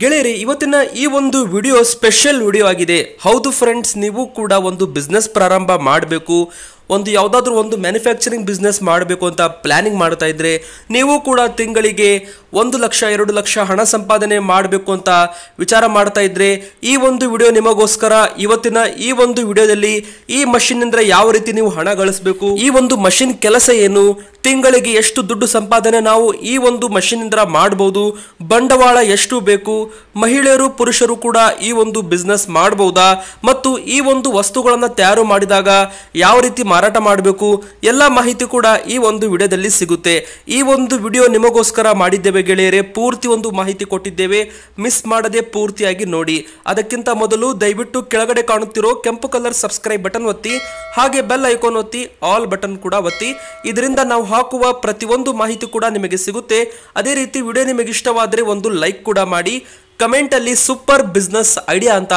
ಗೆಳೆಯರಿ ಇವತ್ತಿನ ಈ ಒಂದು ವಿಡಿಯೋ ಸ್ಪೆಷಲ್ ವಿಡಿಯೋ ಆಗಿದೆ ಹೌದು ಫ್ರೆಂಡ್ಸ್ ನೀವು ಕೂಡ ಒಂದು ಬಿಸ್ನೆಸ್ ಪ್ರಾರಂಭ ಮಾಡಬೇಕು ಒಂದು ಯಾವುದಾದ್ರೂ ಒಂದು ಮ್ಯಾನುಫ್ಯಾಕ್ಚರಿಂಗ್ ಬಿಸ್ನೆಸ್ ಮಾಡಬೇಕು ಅಂತ ಪ್ಲಾನಿಂಗ್ ಮಾಡ್ತಾ ಇದ್ರೆ ನೀವು ಕೂಡ ತಿಂಗಳಿಗೆ ಒಂದು ಲಕ್ಷ ಎರಡು ಲಕ್ಷ ಹಣ ಸಂಪಾದನೆ ಮಾಡಬೇಕು ಅಂತ ವಿಚಾರ ಮಾಡ್ತಾ ಇದ್ರೆ ಈ ಒಂದು ವಿಡಿಯೋ ನಿಮಗೋಸ್ಕರ ಇವತ್ತಿನ ಈ ಒಂದು ವಿಡಿಯೋದಲ್ಲಿ ಈ ಮಷಿನ್ ಇಂದ ಯಾವ ರೀತಿ ನೀವು ಹಣ ಗಳಿಸಬೇಕು ಈ ಒಂದು ಮಷಿನ್ ಕೆಲಸ ಏನು ತಿಂಗಳಿಗೆ ಎಷ್ಟು ದುಡ್ಡು ಸಂಪಾದನೆ ನಾವು ಈ ಒಂದು ಇಂದ ಮಾಡಬಹುದು ಬಂಡವಾಳ ಎಷ್ಟು ಬೇಕು ಮಹಿಳೆಯರು ಪುರುಷರು ಕೂಡ ಈ ಒಂದು ಬಿಸ್ನೆಸ್ ಮಾಡಬಹುದಾ ಮತ್ತು ಈ ಒಂದು ವಸ್ತುಗಳನ್ನು ತಯಾರು ಮಾಡಿದಾಗ ಯಾವ ರೀತಿ ಮಾರಾಟ ಮಾಡಬೇಕು ಎಲ್ಲ ಮಾಹಿತಿ ಕೂಡ ಈ ಒಂದು ವಿಡಿಯೋದಲ್ಲಿ ಸಿಗುತ್ತೆ ಈ ಒಂದು ವಿಡಿಯೋ ನಿಮಗೋಸ್ಕರ ಮಾಡಿದ್ದೇವೆ ಗೆಳೆಯರೆ ಪೂರ್ತಿ ಒಂದು ಮಾಹಿತಿ ಕೊಟ್ಟಿದ್ದೇವೆ ಮಿಸ್ ಮಾಡದೆ ಪೂರ್ತಿಯಾಗಿ ನೋಡಿ ಅದಕ್ಕಿಂತ ಮೊದಲು ದಯವಿಟ್ಟು ಕೆಳಗಡೆ ಕಾಣುತ್ತಿರೋ ಕೆಂಪು ಕಲರ್ ಸಬ್ಸ್ಕ್ರೈಬ್ ಬಟನ್ ಒತ್ತಿ ಹಾಗೆ ಬೆಲ್ ಐಕಾನ್ ಒತ್ತಿ ಆಲ್ ಬಟನ್ ಕೂಡ ಒತ್ತಿ ಇದರಿಂದ ನಾವು ಹಾಕುವ ಪ್ರತಿಯೊಂದು ಮಾಹಿತಿ ಕೂಡ ನಿಮಗೆ ಸಿಗುತ್ತೆ ಅದೇ ರೀತಿ ವಿಡಿಯೋ ನಿಮಗೆ ಇಷ್ಟವಾದರೆ ಒಂದು ಲೈಕ್ ಕೂಡ ಮಾಡಿ ಕಮೆಂಟಲ್ಲಿ ಸೂಪರ್ ಬಿಸ್ನೆಸ್ ಐಡಿಯಾ ಅಂತ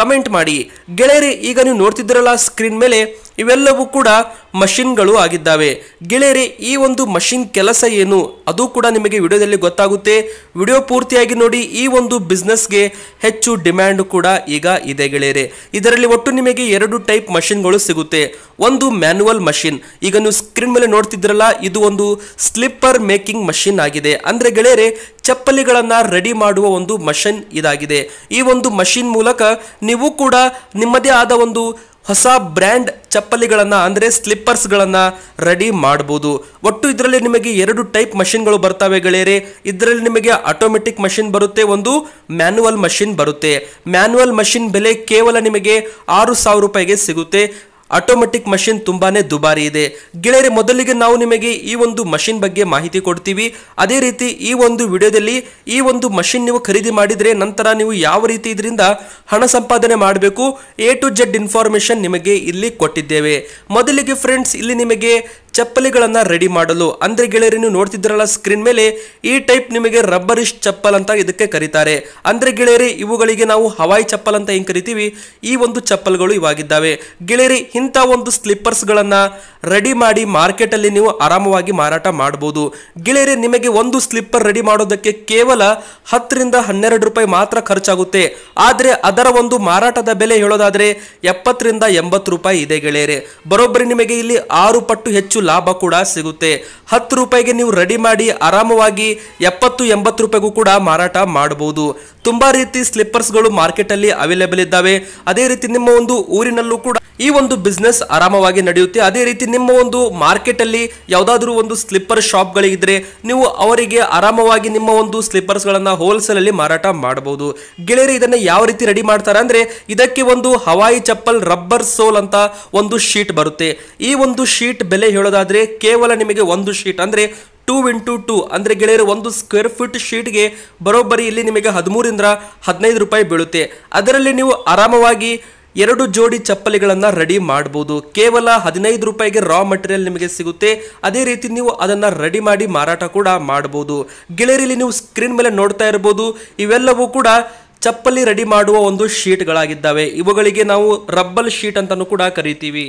ಕಮೆಂಟ್ ಮಾಡಿ ಗೆಳೆಯರೆ ಈಗ ನೀವು ನೋಡ್ತಿದ್ದೀರಲ್ಲ ಸ್ಕ್ರೀನ್ ಮೇಲೆ ಇವೆಲ್ಲವೂ ಕೂಡ ಮಷಿನ್ಗಳು ಆಗಿದ್ದಾವೆ ಗೆಳೆಯರೆ ಈ ಒಂದು ಮಷಿನ್ ಕೆಲಸ ಏನು ಅದು ಕೂಡ ನಿಮಗೆ ವಿಡಿಯೋದಲ್ಲಿ ಗೊತ್ತಾಗುತ್ತೆ ವಿಡಿಯೋ ಪೂರ್ತಿಯಾಗಿ ನೋಡಿ ಈ ಒಂದು ಬಿಸ್ನೆಸ್ಗೆ ಹೆಚ್ಚು ಡಿಮ್ಯಾಂಡ್ ಕೂಡ ಈಗ ಇದೆ ಗೆಳೆಯರೆ ಇದರಲ್ಲಿ ಒಟ್ಟು ನಿಮಗೆ ಎರಡು ಟೈಪ್ ಮಷಿನ್ಗಳು ಸಿಗುತ್ತೆ ಒಂದು ಮ್ಯಾನುವಲ್ ಮಷಿನ್ ಈಗ ನೀವು ಸ್ಕ್ರೀನ್ ಮೇಲೆ ನೋಡ್ತಿದ್ರಲ್ಲ ಇದು ಒಂದು ಸ್ಲಿಪ್ಪರ್ ಮೇಕಿಂಗ್ ಮಷಿನ್ ಆಗಿದೆ ಅಂದರೆ ಗೆಳೆಯರೆ ಚಪ್ಪಲಿಗಳನ್ನು ರೆಡಿ ಮಾಡುವ ಒಂದು ಮಷಿನ್ ಇದಾಗಿದೆ ಈ ಒಂದು ಮಷಿನ್ ಮೂಲಕ ನೀವು ಕೂಡ ನಿಮ್ಮದೇ ಆದ ಒಂದು ಹೊಸ ಬ್ರ್ಯಾಂಡ್ ಚಪ್ಪಲಿಗಳನ್ನು ಅಂದರೆ ಸ್ಲಿಪ್ಪರ್ಸ್ಗಳನ್ನು ರೆಡಿ ಮಾಡ್ಬೋದು ಒಟ್ಟು ಇದರಲ್ಲಿ ನಿಮಗೆ ಎರಡು ಟೈಪ್ ಮಷಿನ್ಗಳು ಬರ್ತವೆ ಗೆಳೆಯರೆ ಇದರಲ್ಲಿ ನಿಮಗೆ ಆಟೋಮೆಟಿಕ್ ಮಷಿನ್ ಬರುತ್ತೆ ಒಂದು ಮ್ಯಾನುವಲ್ ಮಷಿನ್ ಬರುತ್ತೆ ಮ್ಯಾನುವಲ್ ಮಷಿನ್ ಬೆಲೆ ಕೇವಲ ನಿಮಗೆ ಆರು ಸಾವಿರ ರೂಪಾಯಿಗೆ ಸಿಗುತ್ತೆ ಆಟೋಮೆಟಿಕ್ ಮಷಿನ್ ತುಂಬಾನೇ ದುಬಾರಿ ಇದೆ ಗೆಳೆಯರೆ ಮೊದಲಿಗೆ ನಾವು ನಿಮಗೆ ಈ ಒಂದು ಮಷಿನ್ ಬಗ್ಗೆ ಮಾಹಿತಿ ಕೊಡ್ತೀವಿ ಅದೇ ರೀತಿ ಈ ಒಂದು ವಿಡಿಯೋದಲ್ಲಿ ಈ ಒಂದು ಮಷಿನ್ ನೀವು ಖರೀದಿ ಮಾಡಿದರೆ ನಂತರ ನೀವು ಯಾವ ರೀತಿ ಇದರಿಂದ ಹಣ ಸಂಪಾದನೆ ಮಾಡಬೇಕು ಎ ಟು ಜೆಡ್ ಇನ್ಫಾರ್ಮೇಶನ್ ನಿಮಗೆ ಇಲ್ಲಿ ಕೊಟ್ಟಿದ್ದೇವೆ ಮೊದಲಿಗೆ ಫ್ರೆಂಡ್ಸ್ ಇಲ್ಲಿ ನಿಮಗೆ ಚಪ್ಪಲಿಗಳನ್ನು ರೆಡಿ ಮಾಡಲು ಅಂದರೆ ಗೆಳೆಯರು ನೀವು ನೋಡ್ತಿದ್ರಲ್ಲ ಸ್ಕ್ರೀನ್ ಮೇಲೆ ಈ ಟೈಪ್ ನಿಮಗೆ ರಬ್ಬರಿಶ್ ಚಪ್ಪಲ್ ಅಂತ ಇದಕ್ಕೆ ಕರೀತಾರೆ ಅಂದರೆ ಗೆಳೆಯರಿ ಇವುಗಳಿಗೆ ನಾವು ಹವಾಯಿ ಚಪ್ಪಲ್ ಅಂತ ಹೆಂಗೆ ಕರಿತೀವಿ ಈ ಒಂದು ಚಪ್ಪಲ್ಗಳು ಇವಾಗಿದ್ದಾವೆ ಗೆಳೆಯರಿ ಇಂಥ ಒಂದು ಸ್ಲಿಪ್ಪರ್ಸ್ ಗಳನ್ನ ರೆಡಿ ಮಾಡಿ ಮಾರ್ಕೆಟ್ ಅಲ್ಲಿ ನೀವು ಆರಾಮವಾಗಿ ಮಾರಾಟ ಮಾಡಬಹುದು ಗೆಳೆಯರಿ ನಿಮಗೆ ಒಂದು ಸ್ಲಿಪ್ಪರ್ ರೆಡಿ ಮಾಡೋದಕ್ಕೆ ಕೇವಲ ಹತ್ತರಿಂದ ಹನ್ನೆರಡು ರೂಪಾಯಿ ಮಾತ್ರ ಖರ್ಚಾಗುತ್ತೆ ಆದರೆ ಅದರ ಒಂದು ಮಾರಾಟದ ಬೆಲೆ ಹೇಳೋದಾದ್ರೆ ಎಪ್ಪತ್ತರಿಂದ ಎಂಬತ್ತು ರೂಪಾಯಿ ಇದೆ ಗೆಳೆಯರೆ ಬರೋಬ್ಬರಿ ನಿಮಗೆ ಇಲ್ಲಿ ಆರು ಪಟ್ಟು ಹೆಚ್ಚು ಲಾಭ ಕೂಡ ಸಿಗುತ್ತೆ ಹತ್ತು ರೂಪಾಯಿಗೆ ನೀವು ರೆಡಿ ಮಾಡಿ ಆರಾಮವಾಗಿ ಎಪ್ಪತ್ತು ಎಂಬತ್ತು ರೂಪಾಯಿಗೂ ಕೂಡ ಮಾರಾಟ ಮಾಡಬಹುದು ತುಂಬಾ ರೀತಿ ಸ್ಲಿಪ್ಪರ್ಸ್ಗಳು ಅಲ್ಲಿ ಅವೈಲೇಬಲ್ ಇದ್ದಾವೆ ಅದೇ ರೀತಿ ನಿಮ್ಮ ಒಂದು ಊರಿನಲ್ಲೂ ಕೂಡ ಈ ಒಂದು ಬಿಸ್ನೆಸ್ ಆರಾಮವಾಗಿ ನಡೆಯುತ್ತೆ ಅದೇ ರೀತಿ ನಿಮ್ಮ ಒಂದು ಮಾರ್ಕೆಟಲ್ಲಿ ಯಾವುದಾದ್ರೂ ಒಂದು ಸ್ಲಿಪ್ಪರ್ ಶಾಪ್ಗಳಿದ್ದರೆ ನೀವು ಅವರಿಗೆ ಆರಾಮವಾಗಿ ನಿಮ್ಮ ಒಂದು ಸ್ಲಿಪ್ಪರ್ಸ್ಗಳನ್ನು ಹೋಲ್ಸೇಲಲ್ಲಿ ಮಾರಾಟ ಮಾಡಬಹುದು ಗೆಳೆಯರು ಇದನ್ನು ಯಾವ ರೀತಿ ರೆಡಿ ಮಾಡ್ತಾರೆ ಅಂದರೆ ಇದಕ್ಕೆ ಒಂದು ಹವಾಯಿ ಚಪ್ಪಲ್ ರಬ್ಬರ್ ಸೋಲ್ ಅಂತ ಒಂದು ಶೀಟ್ ಬರುತ್ತೆ ಈ ಒಂದು ಶೀಟ್ ಬೆಲೆ ಹೇಳೋದಾದರೆ ಕೇವಲ ನಿಮಗೆ ಒಂದು ಶೀಟ್ ಅಂದರೆ ಟೂ ಇಂಟು ಟೂ ಅಂದರೆ ಗೆಳೆಯರು ಒಂದು ಸ್ಕ್ವೇರ್ ಫೀಟ್ ಶೀಟ್ಗೆ ಬರೋಬ್ಬರಿ ಇಲ್ಲಿ ನಿಮಗೆ ಹದಿಮೂರಿಂದ ಹದಿನೈದು ರೂಪಾಯಿ ಬೀಳುತ್ತೆ ಅದರಲ್ಲಿ ನೀವು ಆರಾಮವಾಗಿ ಎರಡು ಜೋಡಿ ಚಪ್ಪಲಿಗಳನ್ನು ರೆಡಿ ಮಾಡ್ಬೋದು ಕೇವಲ ಹದಿನೈದು ರೂಪಾಯಿಗೆ ರಾ ಮಟೀರಿಯಲ್ ನಿಮಗೆ ಸಿಗುತ್ತೆ ಅದೇ ರೀತಿ ನೀವು ಅದನ್ನು ರೆಡಿ ಮಾಡಿ ಮಾರಾಟ ಕೂಡ ಮಾಡ್ಬೋದು ಗೆಳೆಯರಿಲಿ ನೀವು ಸ್ಕ್ರೀನ್ ಮೇಲೆ ನೋಡ್ತಾ ಇರ್ಬೋದು ಇವೆಲ್ಲವೂ ಕೂಡ ಚಪ್ಪಲಿ ರೆಡಿ ಮಾಡುವ ಒಂದು ಶೀಟ್ಗಳಾಗಿದ್ದಾವೆ ಇವುಗಳಿಗೆ ನಾವು ರಬ್ಬಲ್ ಶೀಟ್ ಅಂತಲೂ ಕೂಡ ಕರಿತೀವಿ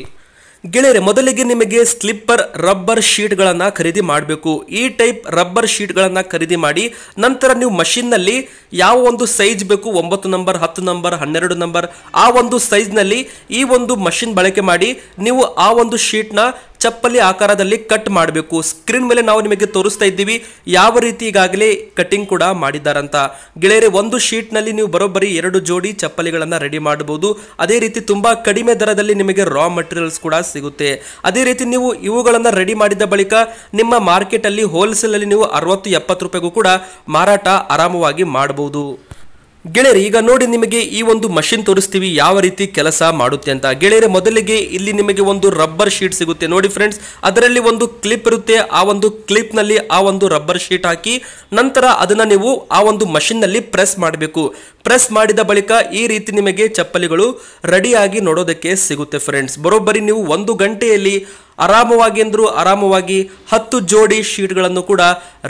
ಗೆಳೆಯರೆ ಮೊದಲಿಗೆ ನಿಮಗೆ ಸ್ಲಿಪ್ಪರ್ ರಬ್ಬರ್ ಶೀಟ್ಗಳನ್ನು ಖರೀದಿ ಮಾಡಬೇಕು ಈ ಟೈಪ್ ರಬ್ಬರ್ ಶೀಟ್ಗಳನ್ನು ಖರೀದಿ ಮಾಡಿ ನಂತರ ನೀವು ಮಷಿನ್ನಲ್ಲಿ ಯಾವ ಒಂದು ಸೈಜ್ ಬೇಕು ಒಂಬತ್ತು ನಂಬರ್ ಹತ್ತು ನಂಬರ್ ಹನ್ನೆರಡು ನಂಬರ್ ಆ ಒಂದು ಸೈಜ್ನಲ್ಲಿ ಈ ಒಂದು ಮಷಿನ್ ಬಳಕೆ ಮಾಡಿ ನೀವು ಆ ಒಂದು ಶೀಟ್ನ ಚಪ್ಪಲಿ ಆಕಾರದಲ್ಲಿ ಕಟ್ ಮಾಡಬೇಕು ಸ್ಕ್ರೀನ್ ಮೇಲೆ ನಾವು ನಿಮಗೆ ತೋರಿಸ್ತಾ ಇದ್ದೀವಿ ಯಾವ ರೀತಿ ಈಗಾಗಲೇ ಕಟಿಂಗ್ ಕೂಡ ಮಾಡಿದ್ದಾರಂತ ಗೆಳೆಯರೆ ಒಂದು ಶೀಟ್ನಲ್ಲಿ ನೀವು ಬರೋಬ್ಬರಿ ಎರಡು ಜೋಡಿ ಚಪ್ಪಲಿಗಳನ್ನು ರೆಡಿ ಮಾಡಬಹುದು ಅದೇ ರೀತಿ ತುಂಬ ಕಡಿಮೆ ದರದಲ್ಲಿ ನಿಮಗೆ ರಾ ಮಟೀರಿಯಲ್ಸ್ ಕೂಡ ಸಿಗುತ್ತೆ ಅದೇ ರೀತಿ ನೀವು ಇವುಗಳನ್ನು ರೆಡಿ ಮಾಡಿದ ಬಳಿಕ ನಿಮ್ಮ ಮಾರ್ಕೆಟಲ್ಲಿ ಹೋಲ್ಸೇಲಲ್ಲಿ ನೀವು ಅರವತ್ತು ಎಪ್ಪತ್ತು ರೂಪಾಯಿಗೂ ಕೂಡ ಮಾರಾಟ ಆರಾಮವಾಗಿ ಮಾಡಬಹುದು ಗೆಳೆಯರು ಈಗ ನೋಡಿ ನಿಮಗೆ ಈ ಒಂದು ಮಷಿನ್ ತೋರಿಸ್ತೀವಿ ಯಾವ ರೀತಿ ಕೆಲಸ ಮಾಡುತ್ತೆ ಅಂತ ಗೆಳೆಯರ ಮೊದಲಿಗೆ ಇಲ್ಲಿ ನಿಮಗೆ ಒಂದು ರಬ್ಬರ್ ಶೀಟ್ ಸಿಗುತ್ತೆ ನೋಡಿ ಫ್ರೆಂಡ್ಸ್ ಅದರಲ್ಲಿ ಒಂದು ಕ್ಲಿಪ್ ಇರುತ್ತೆ ಆ ಒಂದು ಕ್ಲಿಪ್ ನಲ್ಲಿ ಆ ಒಂದು ರಬ್ಬರ್ ಶೀಟ್ ಹಾಕಿ ನಂತರ ಅದನ್ನ ನೀವು ಆ ಒಂದು ನಲ್ಲಿ ಪ್ರೆಸ್ ಮಾಡಬೇಕು ಪ್ರೆಸ್ ಮಾಡಿದ ಬಳಿಕ ಈ ರೀತಿ ನಿಮಗೆ ಚಪ್ಪಲಿಗಳು ರೆಡಿಯಾಗಿ ನೋಡೋದಕ್ಕೆ ಸಿಗುತ್ತೆ ಫ್ರೆಂಡ್ಸ್ ಬರೋಬ್ಬರಿ ನೀವು ಒಂದು ಗಂಟೆಯಲ್ಲಿ ಆರಾಮವಾಗಿ ಅಂದರೂ ಆರಾಮವಾಗಿ ಹತ್ತು ಜೋಡಿ ಶೀಟ್ಗಳನ್ನು ಕೂಡ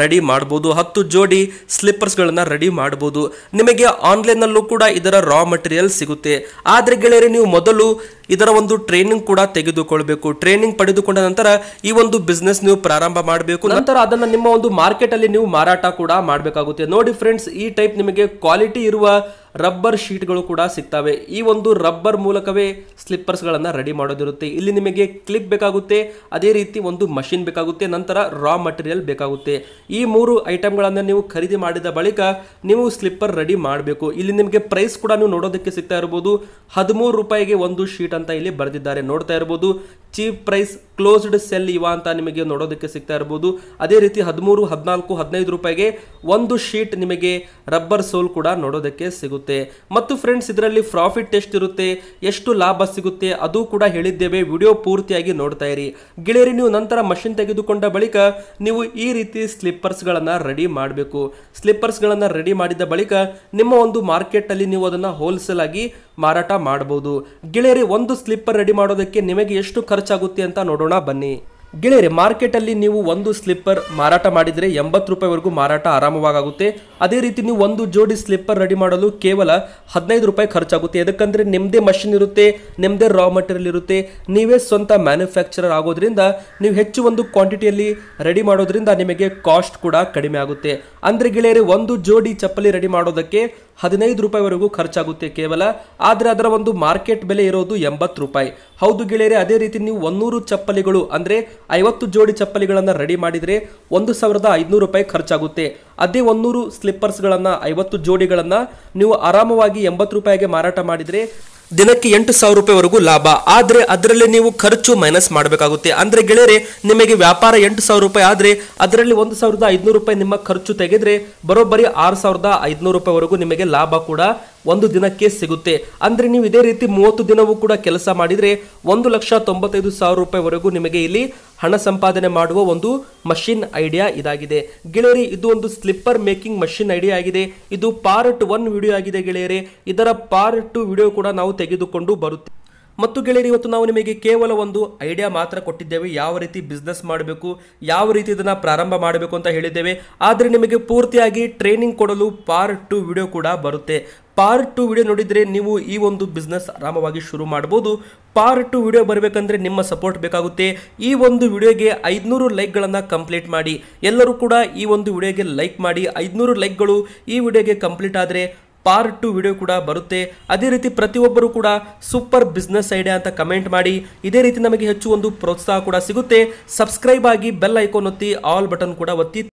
ರೆಡಿ ಮಾಡ್ಬೋದು ಹತ್ತು ಜೋಡಿ ಸ್ಲಿಪ್ಪರ್ಸ್ಗಳನ್ನು ರೆಡಿ ಮಾಡ್ಬೋದು ನಿಮಗೆ ಆನ್ಲೈನ್ನಲ್ಲೂ ಕೂಡ ಇದರ ರಾ ಮಟೀರಿಯಲ್ ಸಿಗುತ್ತೆ ಆದರೆ ಗೆಳೆಯರೆ ನೀವು ಮೊದಲು ಇದರ ಒಂದು ಟ್ರೈನಿಂಗ್ ಕೂಡ ತೆಗೆದುಕೊಳ್ಬೇಕು ಟ್ರೈನಿಂಗ್ ಪಡೆದುಕೊಂಡ ನಂತರ ಈ ಒಂದು ಬಿಸ್ನೆಸ್ ನೀವು ಪ್ರಾರಂಭ ಮಾಡಬೇಕು ನಂತರ ಅದನ್ನ ನಿಮ್ಮ ಒಂದು ಮಾರ್ಕೆಟ್ ಅಲ್ಲಿ ನೀವು ಮಾರಾಟ ಕೂಡ ಮಾಡಬೇಕಾಗುತ್ತೆ ನೋಡಿ ಫ್ರೆಂಡ್ಸ್ ಈ ಟೈಪ್ ನಿಮಗೆ ಕ್ವಾಲಿಟಿ ಇರುವ ರಬ್ಬರ್ ಶೀಟ್ಗಳು ಕೂಡ ಸಿಗ್ತವೆ ಈ ಒಂದು ರಬ್ಬರ್ ಮೂಲಕವೇ ಸ್ಲಿಪ್ಪರ್ಸ್ಗಳನ್ನು ರೆಡಿ ಮಾಡೋದಿರುತ್ತೆ ಇಲ್ಲಿ ನಿಮಗೆ ಕ್ಲಿಪ್ ಬೇಕಾಗುತ್ತೆ ಅದೇ ರೀತಿ ಒಂದು ಮಷಿನ್ ಬೇಕಾಗುತ್ತೆ ನಂತರ ರಾ ಮಟೀರಿಯಲ್ ಬೇಕಾಗುತ್ತೆ ಈ ಮೂರು ಐಟಮ್ಗಳನ್ನು ನೀವು ಖರೀದಿ ಮಾಡಿದ ಬಳಿಕ ನೀವು ಸ್ಲಿಪ್ಪರ್ ರೆಡಿ ಮಾಡಬೇಕು ಇಲ್ಲಿ ನಿಮಗೆ ಪ್ರೈಸ್ ಕೂಡ ನೀವು ನೋಡೋದಕ್ಕೆ ಸಿಗ್ತಾ ಇರ್ಬೋದು ಹದಿಮೂರು ರೂಪಾಯಿಗೆ ಒಂದು ಶೀಟ್ ಅಂತ ಇಲ್ಲಿ ಬರೆದಿದ್ದಾರೆ ನೋಡ್ತಾ ಇರ್ಬೋದು ಚೀಪ್ ಪ್ರೈಸ್ ಕ್ಲೋಸ್ಡ್ ಸೆಲ್ ಇವ ಅಂತ ನಿಮಗೆ ನೋಡೋದಕ್ಕೆ ಸಿಗ್ತಾ ಇರ್ಬೋದು ಅದೇ ರೀತಿ ಹದಿಮೂರು ಹದಿನಾಲ್ಕು ಹದಿನೈದು ರೂಪಾಯಿಗೆ ಒಂದು ಶೀಟ್ ನಿಮಗೆ ರಬ್ಬರ್ ಸೋಲ್ ಕೂಡ ನೋಡೋದಕ್ಕೆ ಸಿಗುತ್ತೆ ಮತ್ತು ಫ್ರೆಂಡ್ಸ್ ಇದರಲ್ಲಿ ಪ್ರಾಫಿಟ್ ಎಷ್ಟಿರುತ್ತೆ ಇರುತ್ತೆ ಎಷ್ಟು ಲಾಭ ಸಿಗುತ್ತೆ ಅದು ಕೂಡ ಹೇಳಿದ್ದೇವೆ ವಿಡಿಯೋ ಪೂರ್ತಿಯಾಗಿ ನೋಡ್ತಾ ಇರಿ ಗೆಳೆಯರಿ ನೀವು ನಂತರ ಮಷಿನ್ ತೆಗೆದುಕೊಂಡ ಬಳಿಕ ನೀವು ಈ ರೀತಿ ಸ್ಲಿಪ್ಪರ್ಸ್ಗಳನ್ನು ರೆಡಿ ಮಾಡಬೇಕು ಸ್ಲಿಪ್ಪರ್ಸ್ಗಳನ್ನು ರೆಡಿ ಮಾಡಿದ ಬಳಿಕ ನಿಮ್ಮ ಒಂದು ಮಾರ್ಕೆಟಲ್ಲಿ ನೀವು ಅದನ್ನು ಹೋಲ್ಸೇಲ್ ಆಗಿ ಮಾರಾಟ ಮಾಡಬಹುದು ಗೆಳೆಯರಿ ಒಂದು ಸ್ಲಿಪ್ಪರ್ ರೆಡಿ ಮಾಡೋದಕ್ಕೆ ನಿಮಗೆ ಎಷ್ಟು ಖರ್ಚಾಗುತ್ತೆ ಅಂತ ನೋಡೋಣ ಬನ್ನಿ ಗೆಳೆಯರೆ ಮಾರ್ಕೆಟಲ್ಲಿ ನೀವು ಒಂದು ಸ್ಲಿಪ್ಪರ್ ಮಾರಾಟ ಮಾಡಿದರೆ ಎಂಬತ್ತು ರೂಪಾಯಿವರೆಗೂ ಮಾರಾಟ ಆರಾಮವಾಗುತ್ತೆ ಅದೇ ರೀತಿ ನೀವು ಒಂದು ಜೋಡಿ ಸ್ಲಿಪ್ಪರ್ ರೆಡಿ ಮಾಡಲು ಕೇವಲ ಹದಿನೈದು ರೂಪಾಯಿ ಖರ್ಚಾಗುತ್ತೆ ಯಾಕಂದರೆ ನಿಮ್ಮದೇ ಮಷಿನ್ ಇರುತ್ತೆ ನಿಮ್ಮದೇ ರಾ ಮಟೀರಿಯಲ್ ಇರುತ್ತೆ ನೀವೇ ಸ್ವಂತ ಮ್ಯಾನುಫ್ಯಾಕ್ಚರರ್ ಆಗೋದ್ರಿಂದ ನೀವು ಹೆಚ್ಚು ಒಂದು ಕ್ವಾಂಟಿಟಿಯಲ್ಲಿ ರೆಡಿ ಮಾಡೋದ್ರಿಂದ ನಿಮಗೆ ಕಾಸ್ಟ್ ಕೂಡ ಕಡಿಮೆ ಆಗುತ್ತೆ ಅಂದರೆ ಗೆಳೆಯರೆ ಒಂದು ಜೋಡಿ ಚಪ್ಪಲಿ ರೆಡಿ ಮಾಡೋದಕ್ಕೆ ಹದಿನೈದು ರೂಪಾಯಿವರೆಗೂ ಖರ್ಚಾಗುತ್ತೆ ಕೇವಲ ಆದರೆ ಅದರ ಒಂದು ಮಾರ್ಕೆಟ್ ಬೆಲೆ ಇರೋದು ಎಂಬತ್ತು ರೂಪಾಯಿ ಹೌದು ಗೆಳೆಯರೆ ಅದೇ ರೀತಿ ನೀವು ಒಂದೂರು ಚಪ್ಪಲಿಗಳು ಅಂದರೆ ಐವತ್ತು ಜೋಡಿ ಚಪ್ಪಲಿಗಳನ್ನು ರೆಡಿ ಮಾಡಿದರೆ ಒಂದು ಸಾವಿರದ ಐದುನೂರು ರೂಪಾಯಿ ಖರ್ಚಾಗುತ್ತೆ ಅದೇ ಒಂದೂರು ಸ್ಲಿಪ್ಪರ್ಸ್ಗಳನ್ನು ಐವತ್ತು ಜೋಡಿಗಳನ್ನು ನೀವು ಆರಾಮವಾಗಿ ಎಂಬತ್ತು ರೂಪಾಯಿಗೆ ಮಾರಾಟ ಮಾಡಿದರೆ ದಿನಕ್ಕೆ ಎಂಟು ಸಾವಿರ ರೂಪಾಯಿವರೆಗೂ ಲಾಭ ಆದರೆ ಅದರಲ್ಲಿ ನೀವು ಖರ್ಚು ಮೈನಸ್ ಮಾಡಬೇಕಾಗುತ್ತೆ ಅಂದರೆ ಗೆಳೆಯರೆ ನಿಮಗೆ ವ್ಯಾಪಾರ ಎಂಟು ಸಾವಿರ ರೂಪಾಯಿ ಆದರೆ ಅದರಲ್ಲಿ ಒಂದು ಸಾವಿರದ ಐದುನೂರು ರೂಪಾಯಿ ನಿಮ್ಮ ಖರ್ಚು ತೆಗೆದರೆ ಬರೋಬ್ಬರಿ ಆರು ಸಾವಿರದ ಐದುನೂರು ರೂಪಾಯಿವರೆಗೂ ನಿಮಗೆ ಲಾಭ ಕೂಡ ಒಂದು ದಿನಕ್ಕೆ ಸಿಗುತ್ತೆ ಅಂದರೆ ನೀವು ಇದೇ ರೀತಿ ಮೂವತ್ತು ದಿನವೂ ಕೂಡ ಕೆಲಸ ಮಾಡಿದರೆ ಒಂದು ಲಕ್ಷ ತೊಂಬತ್ತೈದು ಸಾವಿರ ರೂಪಾಯಿವರೆಗೂ ನಿಮಗೆ ಇಲ್ಲಿ ಹಣ ಸಂಪಾದನೆ ಮಾಡುವ ಒಂದು ಮಷಿನ್ ಐಡಿಯಾ ಇದಾಗಿದೆ ಗೆಳೆಯರಿ ಇದು ಒಂದು ಸ್ಲಿಪ್ಪರ್ ಮೇಕಿಂಗ್ ಮಷಿನ್ ಐಡಿಯಾ ಆಗಿದೆ ಇದು ಪಾರ್ಟ್ ಒನ್ ವಿಡಿಯೋ ಆಗಿದೆ ಗೆಳೆಯರೆ ಇದರ ಪಾರ್ಟ್ ಟು ವಿಡಿಯೋ ಕೂಡ ನಾವು ತೆಗೆದುಕೊಂಡು ಬರುತ್ತೆ ಮತ್ತು ಗೆಳೆಯರಿ ಇವತ್ತು ನಾವು ನಿಮಗೆ ಕೇವಲ ಒಂದು ಐಡಿಯಾ ಮಾತ್ರ ಕೊಟ್ಟಿದ್ದೇವೆ ಯಾವ ರೀತಿ ಬಿಸ್ನೆಸ್ ಮಾಡಬೇಕು ಯಾವ ರೀತಿ ಇದನ್ನು ಪ್ರಾರಂಭ ಮಾಡಬೇಕು ಅಂತ ಹೇಳಿದ್ದೇವೆ ಆದರೆ ನಿಮಗೆ ಪೂರ್ತಿಯಾಗಿ ಟ್ರೈನಿಂಗ್ ಕೊಡಲು ಪಾರ್ಟ್ ಟು ವಿಡಿಯೋ ಕೂಡ ಬರುತ್ತೆ ಪಾರ್ಟ್ ಟು ವಿಡಿಯೋ ನೋಡಿದರೆ ನೀವು ಈ ಒಂದು ಬಿಸ್ನೆಸ್ ಆರಾಮವಾಗಿ ಶುರು ಮಾಡ್ಬೋದು ಪಾರ್ಟ್ ಟು ವಿಡಿಯೋ ಬರಬೇಕಂದ್ರೆ ನಿಮ್ಮ ಸಪೋರ್ಟ್ ಬೇಕಾಗುತ್ತೆ ಈ ಒಂದು ವಿಡಿಯೋಗೆ ಐದುನೂರು ಲೈಕ್ಗಳನ್ನು ಕಂಪ್ಲೀಟ್ ಮಾಡಿ ಎಲ್ಲರೂ ಕೂಡ ಈ ಒಂದು ವಿಡಿಯೋಗೆ ಲೈಕ್ ಮಾಡಿ ಐದುನೂರು ಲೈಕ್ಗಳು ಈ ವಿಡಿಯೋಗೆ ಕಂಪ್ಲೀಟ್ ಆದರೆ ಪಾರ್ಟ್ ಟು ವಿಡಿಯೋ ಕೂಡ ಬರುತ್ತೆ ಅದೇ ರೀತಿ ಪ್ರತಿಯೊಬ್ಬರು ಕೂಡ ಸೂಪರ್ ಬಿಸ್ನೆಸ್ ಐಡಿಯಾ ಅಂತ ಕಮೆಂಟ್ ಮಾಡಿ ಇದೇ ರೀತಿ ನಮಗೆ ಹೆಚ್ಚು ಒಂದು ಪ್ರೋತ್ಸಾಹ ಕೂಡ ಸಿಗುತ್ತೆ ಸಬ್ಸ್ಕ್ರೈಬ್ ಆಗಿ ಬೆಲ್ ಐಕೋನ್ ಒತ್ತಿ ಆಲ್ ಬಟನ್ ಕೂಡ ಒತ್ತಿ